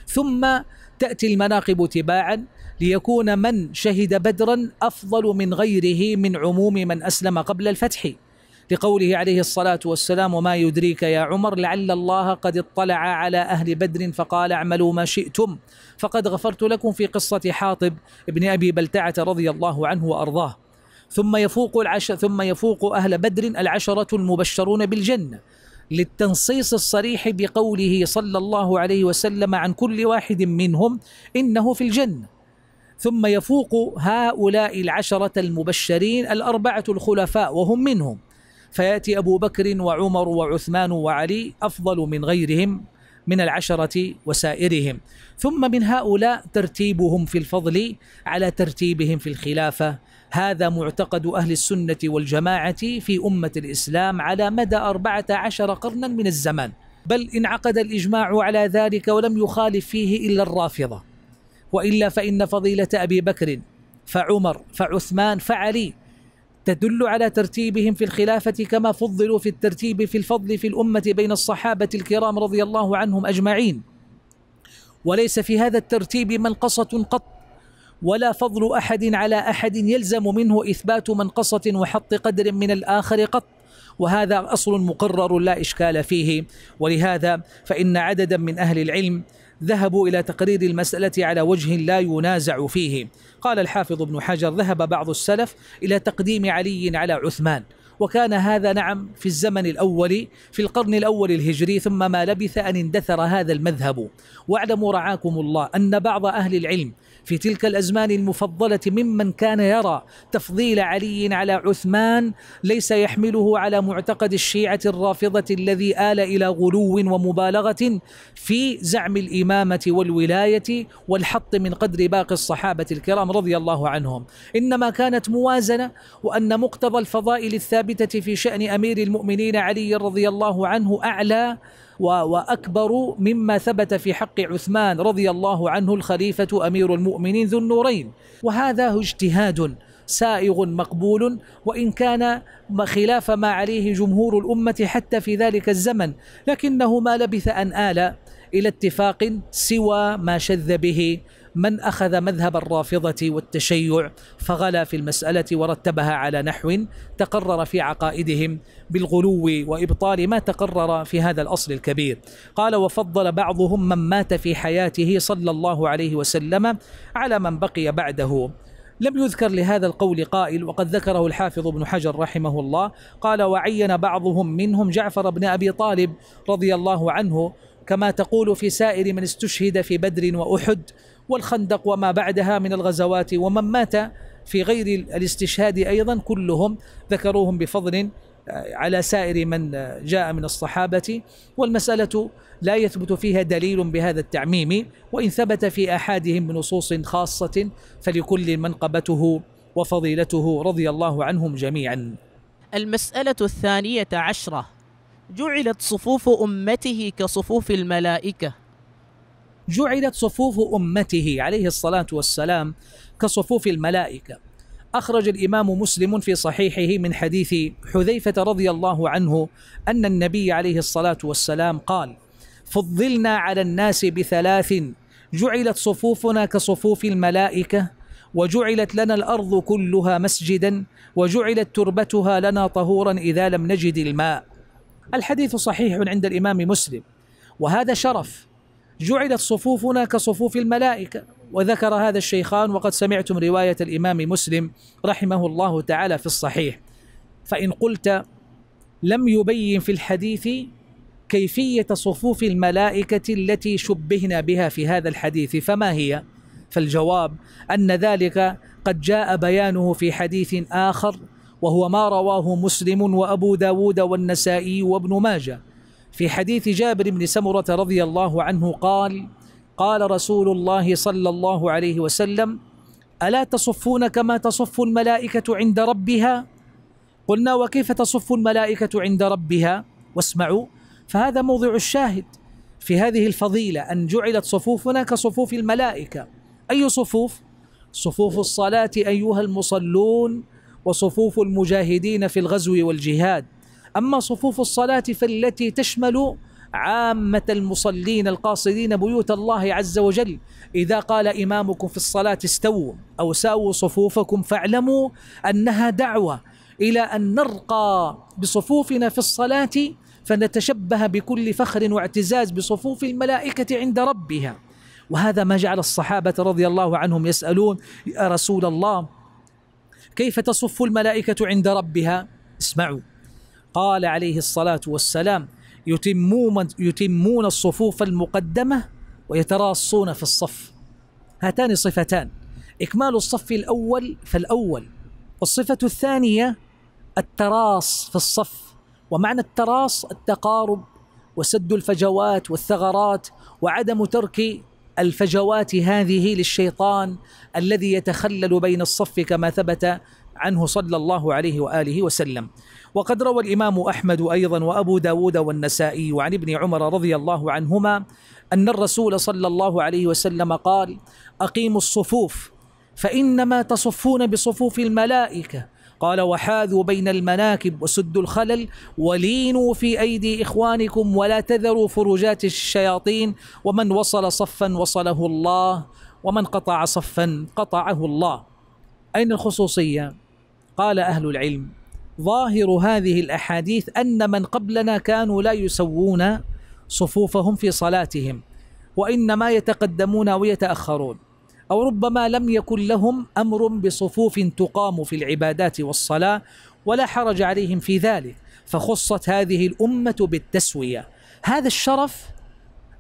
S1: ثم تأتي المناقب تباعا ليكون من شهد بدرا أفضل من غيره من عموم من أسلم قبل الفتح لقوله عليه الصلاة والسلام وما يدريك يا عمر لعل الله قد اطلع على أهل بدر فقال اعملوا ما شئتم فقد غفرت لكم في قصة حاطب بن أبي بلتعة رضي الله عنه وأرضاه ثم يفوق العش ثم يفوق أهل بدر العشرة المبشرون بالجنة للتنصيص الصريح بقوله صلى الله عليه وسلم عن كل واحد منهم انه في الجنه ثم يفوق هؤلاء العشره المبشرين الاربعه الخلفاء وهم منهم فياتي ابو بكر وعمر وعثمان وعلي افضل من غيرهم من العشرة وسائرهم ثم من هؤلاء ترتيبهم في الفضل على ترتيبهم في الخلافة هذا معتقد أهل السنة والجماعة في أمة الإسلام على مدى أربعة عشر قرنا من الزمان بل انعقد الإجماع على ذلك ولم يخالف فيه إلا الرافضة وإلا فإن فضيلة أبي بكر فعمر فعثمان فعلي تدل على ترتيبهم في الخلافة كما فضلوا في الترتيب في الفضل في الأمة بين الصحابة الكرام رضي الله عنهم أجمعين وليس في هذا الترتيب منقصة قط ولا فضل أحد على أحد يلزم منه إثبات منقصة وحط قدر من الآخر قط وهذا أصل مقرر لا إشكال فيه ولهذا فإن عددا من أهل العلم ذهبوا إلى تقرير المسألة على وجه لا ينازع فيه قال الحافظ ابن حجر ذهب بعض السلف إلى تقديم علي على عثمان وكان هذا نعم في الزمن الأول في القرن الأول الهجري ثم ما لبث أن اندثر هذا المذهب واعلموا رعاكم الله أن بعض أهل العلم في تلك الأزمان المفضلة ممن كان يرى تفضيل علي على عثمان ليس يحمله على معتقد الشيعة الرافضة الذي آل إلى غلو ومبالغة في زعم الإمامة والولاية والحط من قدر باقي الصحابة الكرام رضي الله عنهم إنما كانت موازنة وأن مقتضى الفضائل الثابتة في شأن أمير المؤمنين علي رضي الله عنه أعلى وأكبر مما ثبت في حق عثمان رضي الله عنه الخليفة أمير المؤمنين ذو النورين وهذا اجتهاد سائغ مقبول وإن كان خلاف ما عليه جمهور الأمة حتى في ذلك الزمن لكنه ما لبث أن آل إلى اتفاق سوى ما شذ به من أخذ مذهب الرافضة والتشيع فغلا في المسألة ورتبها على نحو تقرر في عقائدهم بالغلو وإبطال ما تقرر في هذا الأصل الكبير قال وفضل بعضهم من مات في حياته صلى الله عليه وسلم على من بقي بعده لم يذكر لهذا القول قائل وقد ذكره الحافظ ابن حجر رحمه الله قال وعين بعضهم منهم جعفر بن أبي طالب رضي الله عنه كما تقول في سائر من استشهد في بدر وأحد والخندق وما بعدها من الغزوات ومن مات في غير الاستشهاد أيضا كلهم ذكروهم بفضل آه، على سائر من آه، جاء من الصحابة والمسألة لا يثبت فيها دليل بهذا التعميم وإن ثبت في أحدهم بنصوص خاصة فلكل منقبته
S2: وفضيلته رضي الله عنهم جميعا المسألة الثانية عشرة جعلت صفوف أمته كصفوف الملائكة جعلت
S1: صفوف امته عليه الصلاه والسلام كصفوف الملائكه اخرج الامام مسلم في صحيحه من حديث حذيفه رضي الله عنه ان النبي عليه الصلاه والسلام قال فضلنا على الناس بثلاث جعلت صفوفنا كصفوف الملائكه وجعلت لنا الارض كلها مسجدا وجعلت تربتها لنا طهورا اذا لم نجد الماء الحديث صحيح عند الامام مسلم وهذا شرف جعلت صفوفنا كصفوف الملائكة وذكر هذا الشيخان وقد سمعتم رواية الإمام مسلم رحمه الله تعالى في الصحيح فإن قلت لم يبين في الحديث كيفية صفوف الملائكة التي شبهنا بها في هذا الحديث فما هي؟ فالجواب أن ذلك قد جاء بيانه في حديث آخر وهو ما رواه مسلم وأبو داود والنسائي وابن ماجه في حديث جابر بن سمرة رضي الله عنه قال قال رسول الله صلى الله عليه وسلم ألا تصفون كما تصف الملائكة عند ربها قلنا وكيف تصف الملائكة عند ربها واسمعوا فهذا موضع الشاهد في هذه الفضيلة أن جعلت صفوفنا كصفوف الملائكة أي صفوف؟ صفوف الصلاة أيها المصلون وصفوف المجاهدين في الغزو والجهاد أما صفوف الصلاة فالتي تشمل عامة المصلين القاصدين بيوت الله عز وجل إذا قال إمامكم في الصلاة استووا أو ساووا صفوفكم فاعلموا أنها دعوة إلى أن نرقى بصفوفنا في الصلاة فنتشبه بكل فخر واعتزاز بصفوف الملائكة عند ربها وهذا ما جعل الصحابة رضي الله عنهم يسألون يا رسول الله كيف تصف الملائكة عند ربها اسمعوا قال عليه الصلاة والسلام يتمون, يتمون الصفوف المقدمة ويتراصون في الصف هاتان صفتان إكمال الصف الأول فالأول والصفة الثانية التراص في الصف ومعنى التراص التقارب وسد الفجوات والثغرات وعدم ترك الفجوات هذه للشيطان الذي يتخلل بين الصف كما ثبت عنه صلى الله عليه وآله وسلم وقد روى الإمام أحمد أيضا وأبو داود والنسائي عن ابن عمر رضي الله عنهما أن الرسول صلى الله عليه وسلم قال أقيموا الصفوف فإنما تصفون بصفوف الملائكة قال وحاذوا بين المناكب وسدوا الخلل ولينوا في أيدي إخوانكم ولا تذروا فرجات الشياطين ومن وصل صفا وصله الله ومن قطع صفا قطعه الله أين الخصوصية؟ قال أهل العلم ظاهر هذه الأحاديث أن من قبلنا كانوا لا يسوون صفوفهم في صلاتهم وإنما يتقدمون أو يتأخرون أو ربما لم يكن لهم أمر بصفوف تقام في العبادات والصلاة ولا حرج عليهم في ذلك فخصت هذه الأمة بالتسوية هذا الشرف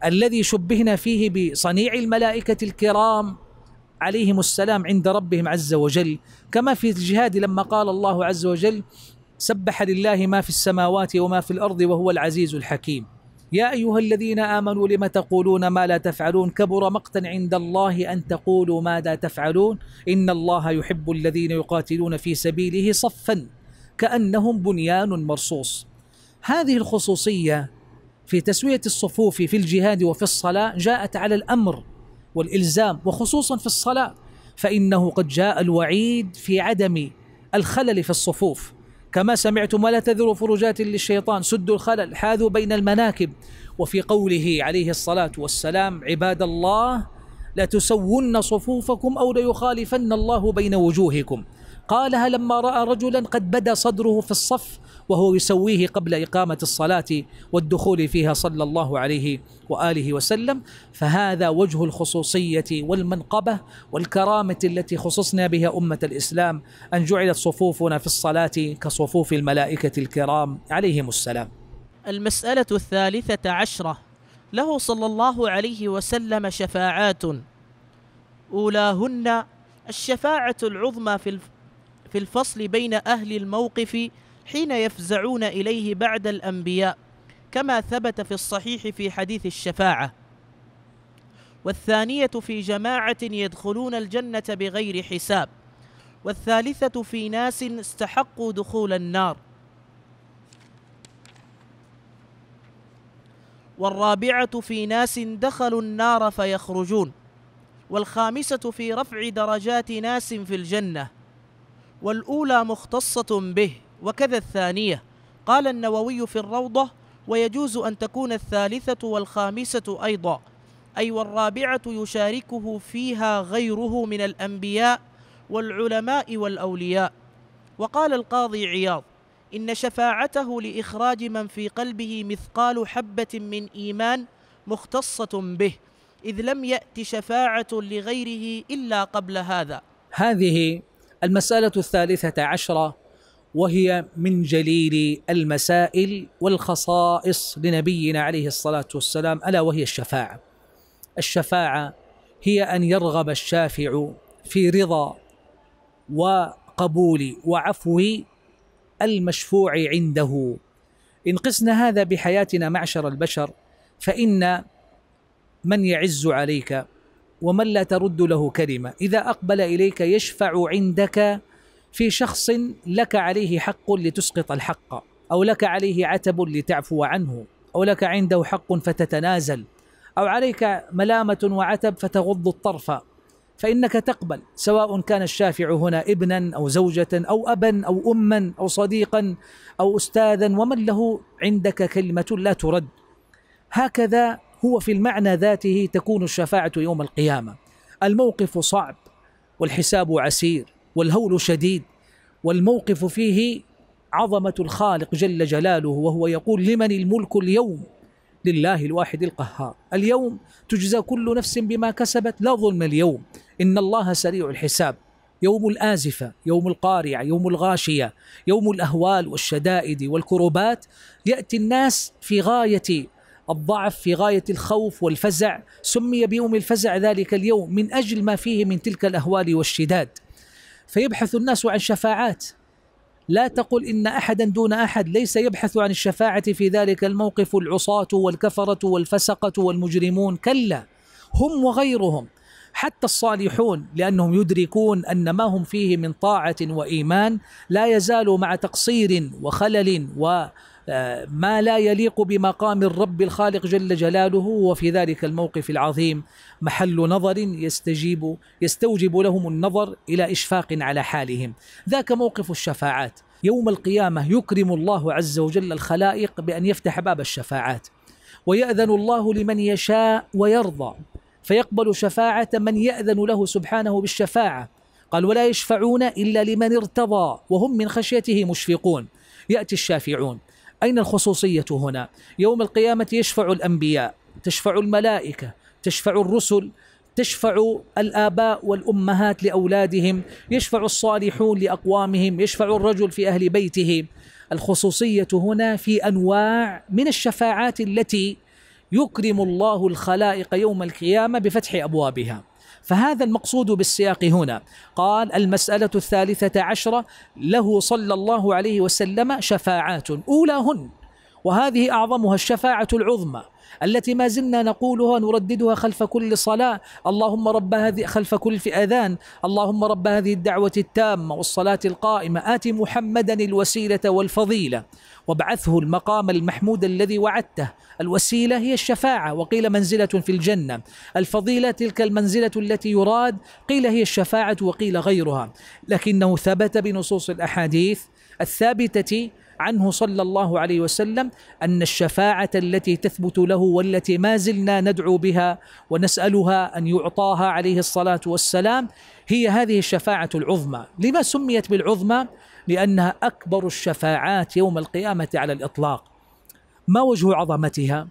S1: الذي شبهنا فيه بصنيع الملائكة الكرام عليهم السلام عند ربهم عز وجل كما في الجهاد لما قال الله عز وجل سبح لله ما في السماوات وما في الارض وهو العزيز الحكيم يا ايها الذين امنوا لم تقولون ما لا تفعلون كبر مقتا عند الله ان تقولوا ما لا تفعلون ان الله يحب الذين يقاتلون في سبيله صفا كانهم بنيان مرصوص هذه الخصوصيه في تسويه الصفوف في الجهاد وفي الصلاه جاءت على الامر والالزام وخصوصا في الصلاه فانه قد جاء الوعيد في عدم الخلل في الصفوف كما سمعتم ولا تذروا فرجات للشيطان سدوا الخلل حاذوا بين المناكب وفي قوله عليه الصلاه والسلام عباد الله لتسون صفوفكم او ليخالفن الله بين وجوهكم قالها لما رأى رجلا قد بدا صدره في الصف وهو يسويه قبل إقامة الصلاة والدخول فيها صلى الله عليه وآله وسلم فهذا وجه الخصوصية والمنقبة والكرامة التي خصصنا بها أمة الإسلام أن جعلت صفوفنا في الصلاة كصفوف الملائكة الكرام عليهم السلام
S2: المسألة الثالثة عشرة له صلى الله عليه وسلم شفاعات أولاهن الشفاعة العظمى في في الفصل بين أهل الموقف حين يفزعون إليه بعد الأنبياء كما ثبت في الصحيح في حديث الشفاعة والثانية في جماعة يدخلون الجنة بغير حساب والثالثة في ناس استحقوا دخول النار والرابعة في ناس دخلوا النار فيخرجون والخامسة في رفع درجات ناس في الجنة والأولى مختصة به وكذا الثانية قال النووي في الروضة ويجوز أن تكون الثالثة والخامسة أيضا أي والرابعة يشاركه فيها غيره من الأنبياء والعلماء والأولياء وقال القاضي عياض إن شفاعته لإخراج من في قلبه مثقال حبة من إيمان مختصة به إذ لم يأت شفاعة لغيره إلا قبل هذا هذه
S1: المسألة الثالثة عشرة وهي من جليل المسائل والخصائص لنبينا عليه الصلاة والسلام ألا وهي الشفاعة الشفاعة هي أن يرغب الشافع في رضا وقبول وعفو المشفوع عنده إن قسنا هذا بحياتنا معشر البشر فإن من يعز عليك ومن لا ترد له كلمه اذا اقبل اليك يشفع عندك في شخص لك عليه حق لتسقط الحق او لك عليه عتب لتعفو عنه او لك عنده حق فتتنازل او عليك ملامه وعتب فتغض الطرف فانك تقبل سواء كان الشافع هنا ابنا او زوجه او ابا او اما او صديقا او استاذا ومن له عندك كلمه لا ترد هكذا هو في المعنى ذاته تكون الشفاعة يوم القيامة الموقف صعب والحساب عسير والهول شديد والموقف فيه عظمة الخالق جل جلاله وهو يقول لمن الملك اليوم لله الواحد القهار اليوم تجزى كل نفس بما كسبت لا ظلم اليوم إن الله سريع الحساب يوم الآزفة يوم القارعة يوم الغاشية يوم الأهوال والشدائد والكربات يأتي الناس في غاية الضعف في غاية الخوف والفزع سمي بيوم الفزع ذلك اليوم من أجل ما فيه من تلك الأهوال والشداد فيبحث الناس عن شفاعات لا تقل إن أحدا دون أحد ليس يبحث عن الشفاعة في ذلك الموقف العصاة والكفرة والفسقة والمجرمون كلا هم وغيرهم حتى الصالحون لأنهم يدركون أن ما هم فيه من طاعة وإيمان لا يزال مع تقصير وخلل و آه، ما لا يليق بمقام الرب الخالق جل جلاله وفي ذلك الموقف العظيم محل نظر يستجيب يستوجب لهم النظر الى اشفاق على حالهم ذاك موقف الشفاعات يوم القيامه يكرم الله عز وجل الخلائق بان يفتح باب الشفاعات ويأذن الله لمن يشاء ويرضى فيقبل شفاعة من يأذن له سبحانه بالشفاعة قال ولا يشفعون إلا لمن ارتضى وهم من خشيته مشفقون يأتي الشافعون أين الخصوصية هنا؟ يوم القيامة يشفع الأنبياء تشفع الملائكة تشفع الرسل تشفع الآباء والأمهات لأولادهم يشفع الصالحون لأقوامهم يشفع الرجل في أهل بيته الخصوصية هنا في أنواع من الشفاعات التي يكرم الله الخلائق يوم القيامة بفتح أبوابها فهذا المقصود بالسياق هنا قال المسألة الثالثة عشرة له صلى الله عليه وسلم شفاعات أولاهن وهذه أعظمها الشفاعة العظمى التي ما زلنا نقولها نرددها خلف كل صلاة اللهم رب هذه خلف كل في أذان اللهم رب هذه الدعوة التامة والصلاة القائمة آت محمدا الوسيلة والفضيلة وابعثه المقام المحمود الذي وعدته الوسيلة هي الشفاعة وقيل منزلة في الجنة الفضيلة تلك المنزلة التي يراد قيل هي الشفاعة وقيل غيرها لكنه ثبت بنصوص الأحاديث الثابتة عنه صلى الله عليه وسلم أن الشفاعة التي تثبت له والتي ما زلنا ندعو بها ونسألها أن يعطاها عليه الصلاة والسلام هي هذه الشفاعة العظمى لما سميت بالعظمى؟ لأنها أكبر الشفاعات يوم القيامة على الإطلاق ما وجه عظمتها؟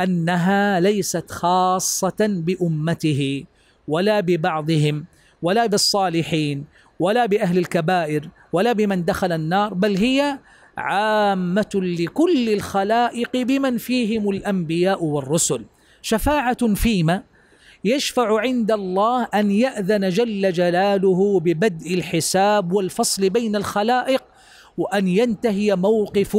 S1: أنها ليست خاصة بأمته ولا ببعضهم ولا بالصالحين ولا بأهل الكبائر ولا بمن دخل النار بل هي عامه لكل الخلائق بمن فيهم الانبياء والرسل شفاعه فيما يشفع عند الله ان ياذن جل جلاله ببدء الحساب والفصل بين الخلائق وان ينتهي موقف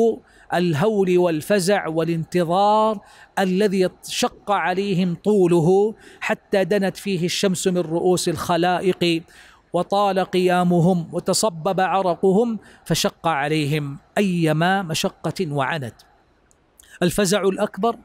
S1: الهول والفزع والانتظار الذي شق عليهم طوله حتى دنت فيه الشمس من رؤوس الخلائق وطال قيامهم وتصبب عرقهم فشق عليهم ايما مشقه وعنت الفزع الاكبر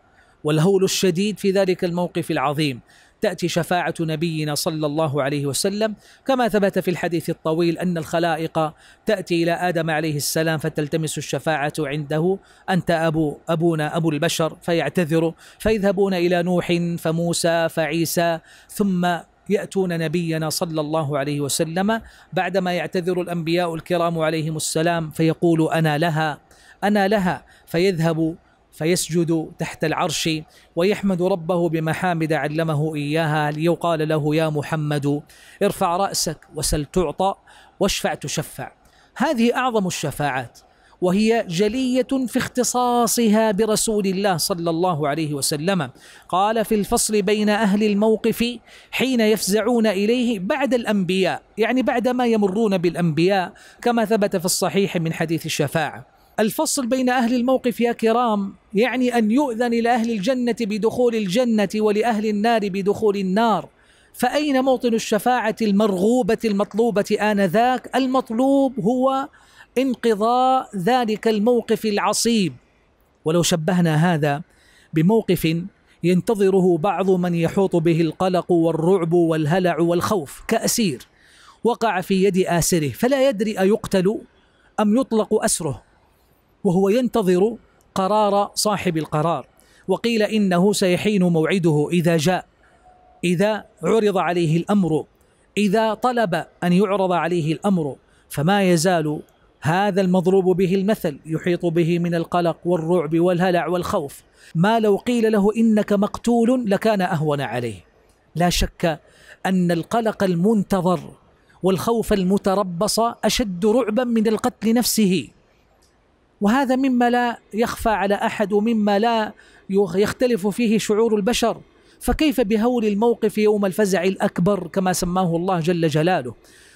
S1: والهول الشديد في ذلك الموقف العظيم تاتي شفاعه نبينا صلى الله عليه وسلم كما ثبت في الحديث الطويل ان الخلائق تاتي الى ادم عليه السلام فتلتمس الشفاعه عنده انت ابو ابونا ابو البشر فيعتذر فيذهبون الى نوح فموسى فعيسى ثم يأتون نبينا صلى الله عليه وسلم بعدما يعتذر الأنبياء الكرام عليهم السلام فيقول أنا لها أنا لها فيذهب فيسجد تحت العرش ويحمد ربه بمحامد علمه إياها ليقال له يا محمد ارفع رأسك وسل تعطى واشفع تشفع هذه أعظم الشفاعات وهي جلية في اختصاصها برسول الله صلى الله عليه وسلم قال في الفصل بين أهل الموقف حين يفزعون إليه بعد الأنبياء يعني بعدما يمرون بالأنبياء كما ثبت في الصحيح من حديث الشفاعة الفصل بين أهل الموقف يا كرام يعني أن يؤذن لأهل الجنة بدخول الجنة ولأهل النار بدخول النار فأين موطن الشفاعة المرغوبة المطلوبة آنذاك المطلوب هو انقضاء ذلك الموقف العصيب ولو شبهنا هذا بموقف ينتظره بعض من يحوط به القلق والرعب والهلع والخوف كأسير وقع في يد آسره فلا يدري أيقتل أم يطلق أسره وهو ينتظر قرار صاحب القرار وقيل إنه سيحين موعده إذا جاء إذا عرض عليه الأمر إذا طلب أن يعرض عليه الأمر فما يزال هذا المضروب به المثل يحيط به من القلق والرعب والهلع والخوف ما لو قيل له انك مقتول لكان اهون عليه لا شك ان القلق المنتظر والخوف المتربص اشد رعبا من القتل نفسه وهذا مما لا يخفى على احد ومما لا يختلف فيه شعور البشر فكيف بهول الموقف يوم الفزع الاكبر كما سماه الله جل جلاله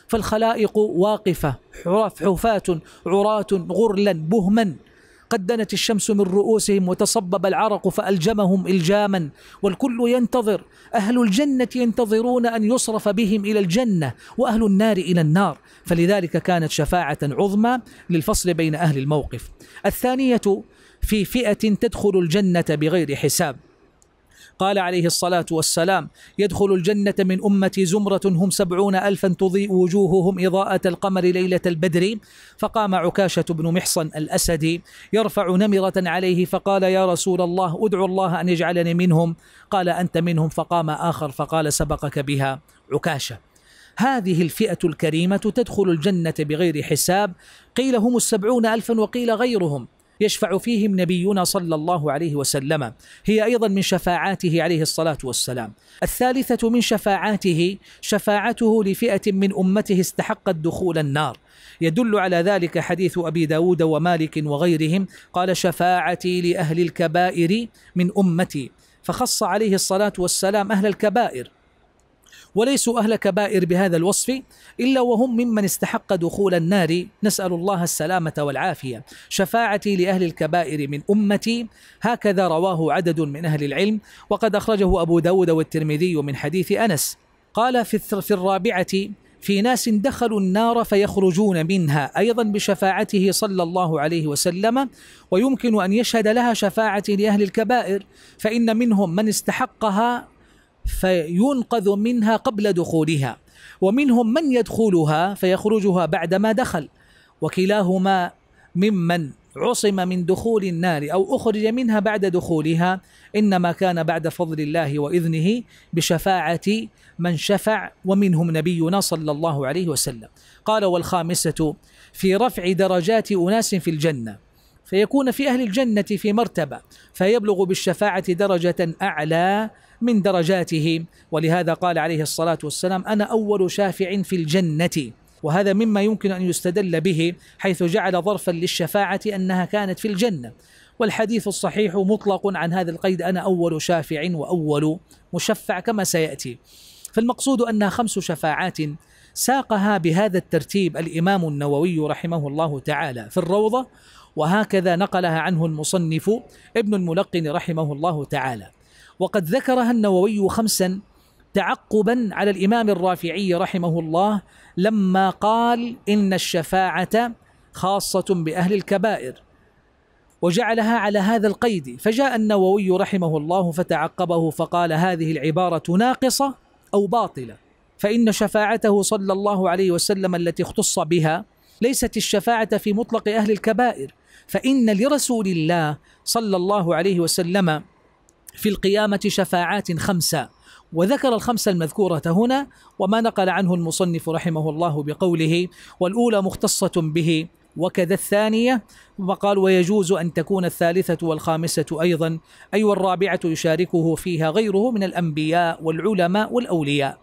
S1: فالخلائق واقفة حراف حفاة عراة غرلا بهما قد دنت الشمس من رؤوسهم وتصبب العرق فألجمهم إلجاما والكل ينتظر أهل الجنة ينتظرون أن يصرف بهم إلى الجنة وأهل النار إلى النار فلذلك كانت شفاعة عظمى للفصل بين أهل الموقف الثانية في فئة تدخل الجنة بغير حساب قال عليه الصلاة والسلام يدخل الجنة من أمتي زمرة هم سبعون ألفا تضيء وجوههم إضاءة القمر ليلة البدر فقام عكاشة بن محصن الأسدي يرفع نمرة عليه فقال يا رسول الله أدعو الله أن يجعلني منهم قال أنت منهم فقام آخر فقال سبقك بها عكاشة هذه الفئة الكريمة تدخل الجنة بغير حساب قيل هم السبعون ألفا وقيل غيرهم يشفع فيهم نبينا صلى الله عليه وسلم هي أيضا من شفاعاته عليه الصلاة والسلام الثالثة من شفاعاته شفاعته لفئة من أمته استحقت دخول النار يدل على ذلك حديث أبي داود ومالك وغيرهم قال شفاعتي لأهل الكبائر من أمتي فخص عليه الصلاة والسلام أهل الكبائر وليسوا أهل كبائر بهذا الوصف إلا وهم ممن استحق دخول النار نسأل الله السلامة والعافية شفاعتي لأهل الكبائر من أمتي هكذا رواه عدد من أهل العلم وقد أخرجه أبو داود والترمذي من حديث أنس قال في الرابعة في ناس دخلوا النار فيخرجون منها ايضا بشفاعته صلى الله عليه وسلم ويمكن ان يشهد لها شفاعه لاهل الكبائر فان منهم من استحقها فينقذ منها قبل دخولها ومنهم من يدخلها فيخرجها بعدما دخل وكلاهما ممن عصم من دخول النار او اخرج منها بعد دخولها انما كان بعد فضل الله واذنه بشفاعه من شفع ومنهم نبينا صلى الله عليه وسلم قال والخامسه في رفع درجات اناس في الجنه فيكون في اهل الجنه في مرتبه فيبلغ بالشفاعه درجه اعلى من درجاته ولهذا قال عليه الصلاة والسلام أنا أول شافع في الجنة وهذا مما يمكن أن يستدل به حيث جعل ظرفا للشفاعة أنها كانت في الجنة والحديث الصحيح مطلق عن هذا القيد أنا أول شافع وأول مشفع كما سيأتي فالمقصود أنها خمس شفاعات ساقها بهذا الترتيب الإمام النووي رحمه الله تعالى في الروضة وهكذا نقلها عنه المصنف ابن الملقن رحمه الله تعالى وقد ذكرها النووي خمسا تعقبا على الامام الرافعي رحمه الله لما قال ان الشفاعه خاصه باهل الكبائر وجعلها على هذا القيد فجاء النووي رحمه الله فتعقبه فقال هذه العباره ناقصه او باطله فان شفاعته صلى الله عليه وسلم التي اختص بها ليست الشفاعه في مطلق اهل الكبائر فان لرسول الله صلى الله عليه وسلم في القيامة شفاعات خمسة وذكر الخمسة المذكورة هنا وما نقل عنه المصنف رحمه الله بقوله والأولى مختصة به وكذا الثانية وقال ويجوز أن تكون الثالثة والخامسة أيضا أي والرابعة يشاركه فيها غيره من الأنبياء والعلماء والأولياء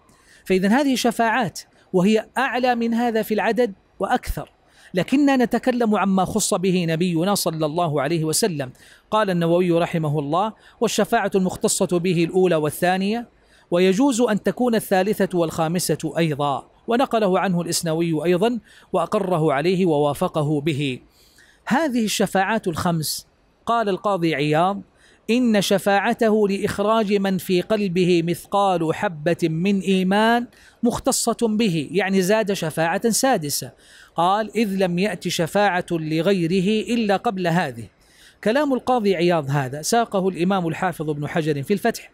S1: فإذا هذه شفاعات وهي أعلى من هذا في العدد وأكثر لكننا نتكلم عما خص به نبينا صلى الله عليه وسلم قال النووي رحمه الله والشفاعة المختصة به الأولى والثانية ويجوز أن تكون الثالثة والخامسة أيضا ونقله عنه الإسنوي أيضا وأقره عليه ووافقه به هذه الشفاعات الخمس قال القاضي عياض إن شفاعته لإخراج من في قلبه مثقال حبة من إيمان مختصة به يعني زاد شفاعة سادسة قال إذ لم يأت شفاعة لغيره إلا قبل هذه كلام القاضي عياض هذا ساقه الإمام الحافظ ابن حجر في الفتح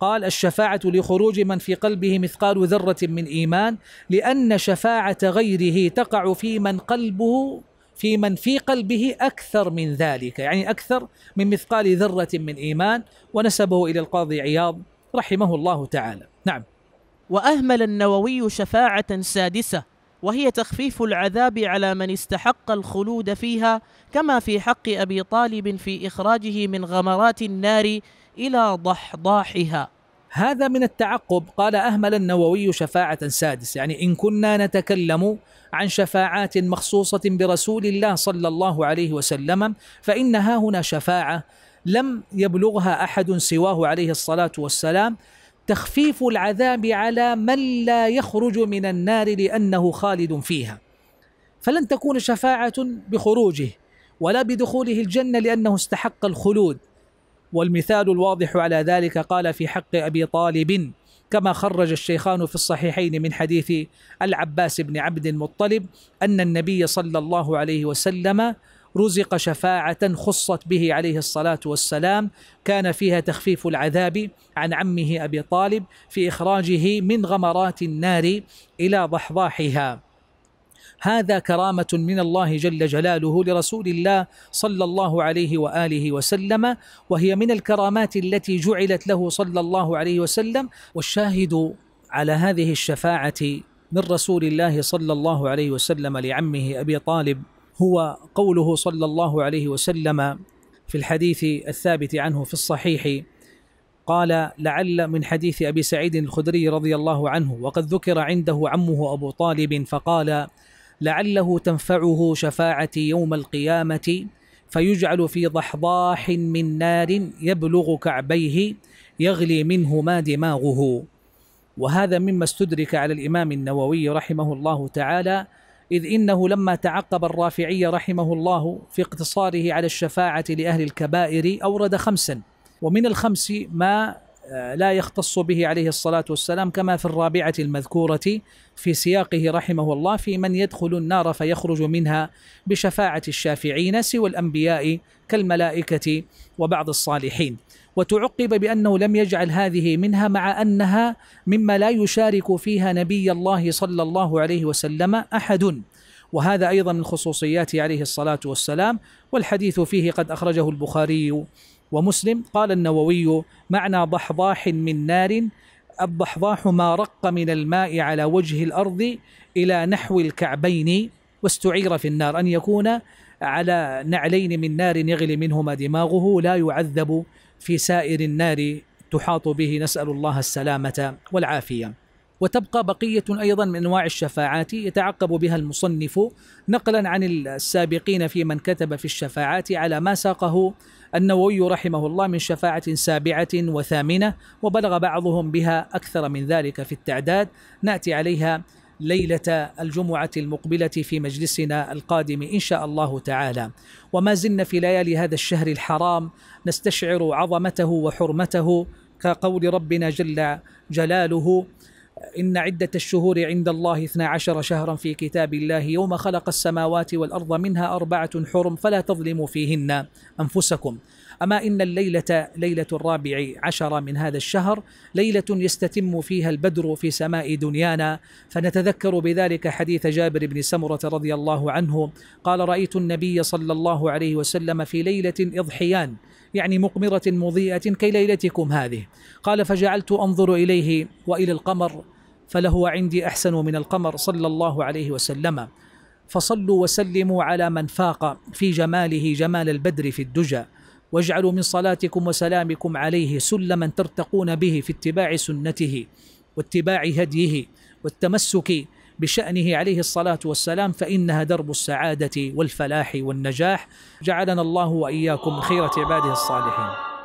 S1: قال الشفاعة لخروج من في قلبه مثقال ذرة من إيمان لأن شفاعة غيره تقع في من قلبه في من في قلبه أكثر من ذلك يعني أكثر من مثقال
S2: ذرة من إيمان ونسبه إلى القاضي عياض رحمه الله تعالى نعم وأهمل النووي شفاعة سادسة وهي تخفيف العذاب على من استحق الخلود فيها كما في حق أبي طالب في إخراجه من غمرات النار إلى ضحضاحها هذا من التعقب قال أهمل
S1: النووي شفاعة سادس يعني إن كنا نتكلم عن شفاعات مخصوصة برسول الله صلى الله عليه وسلم فإنها هنا شفاعة لم يبلغها أحد سواه عليه الصلاة والسلام تخفيف العذاب على من لا يخرج من النار لأنه خالد فيها فلن تكون شفاعة بخروجه ولا بدخوله الجنة لأنه استحق الخلود والمثال الواضح على ذلك قال في حق أبي طالب كما خرج الشيخان في الصحيحين من حديث العباس بن عبد المطلب أن النبي صلى الله عليه وسلم رزق شفاعة خصت به عليه الصلاة والسلام كان فيها تخفيف العذاب عن عمه أبي طالب في إخراجه من غمرات النار إلى ضحضاحها هذا كرامة من الله جل جلاله لرسول الله صلى الله عليه وآله وسلم وهي من الكرامات التي جعلت له صلى الله عليه وسلم والشاهد على هذه الشفاعة من رسول الله صلى الله عليه وسلم لعمه أبي طالب هو قوله صلى الله عليه وسلم في الحديث الثابت عنه في الصحيح قال لعل من حديث أبي سعيد الخدري رضي الله عنه وقد ذكر عنده عمه أبو طالب فقال لعله تنفعه شفاعتي يوم القيامة فيجعل في ضحضاح من نار يبلغ كعبيه يغلي منه ما دماغه وهذا مما استدرك على الإمام النووي رحمه الله تعالى إذ إنه لما تعقب الرافعي رحمه الله في اقتصاره على الشفاعة لأهل الكبائر أورد خمسا ومن الخمس ما آه، لا يختص به عليه الصلاة والسلام كما في الرابعة المذكورة في سياقه رحمه الله في من يدخل النار فيخرج منها بشفاعة الشافعين سوى الأنبياء كالملائكة وبعض الصالحين وتعقب بأنه لم يجعل هذه منها مع أنها مما لا يشارك فيها نبي الله صلى الله عليه وسلم أحد وهذا أيضا من خصوصيات عليه الصلاة والسلام والحديث فيه قد أخرجه البخاري ومسلم قال النووي معنى ضحضاح من نار الضحضاح ما رق من الماء على وجه الأرض إلى نحو الكعبين واستعير في النار أن يكون على نعلين من نار يغلي منهما دماغه لا يعذب في سائر النار تحاط به نسأل الله السلامة والعافية وتبقى بقية أيضا من أنواع الشفاعات يتعقب بها المصنف نقلا عن السابقين في من كتب في الشفاعات على ما ساقه النووي رحمه الله من شفاعة سابعة وثامنة وبلغ بعضهم بها أكثر من ذلك في التعداد نأتي عليها ليلة الجمعة المقبلة في مجلسنا القادم إن شاء الله تعالى وما زلنا في ليالي هذا الشهر الحرام نستشعر عظمته وحرمته كقول ربنا جل جلاله إن عدة الشهور عند الله اثنا عشر شهرا في كتاب الله يوم خلق السماوات والأرض منها أربعة حرم فلا تظلموا فيهن أنفسكم أما إن الليلة ليلة الرابع عشر من هذا الشهر ليلة يستتم فيها البدر في سماء دنيانا فنتذكر بذلك حديث جابر بن سمرة رضي الله عنه قال رأيت النبي صلى الله عليه وسلم في ليلة إضحيان يعني مقمرة مضيئة كليلتكم هذه قال فجعلت أنظر إليه وإلى القمر فلهو عندي أحسن من القمر صلى الله عليه وسلم فصلوا وسلموا على من فاق في جماله جمال البدر في الدجى واجعلوا من صلاتكم وسلامكم عليه سلما ترتقون به في اتباع سنته واتباع هديه والتمسك بشأنه عليه الصلاة والسلام فإنها درب السعادة والفلاح والنجاح جعلنا الله وإياكم خيرة عباده الصالحين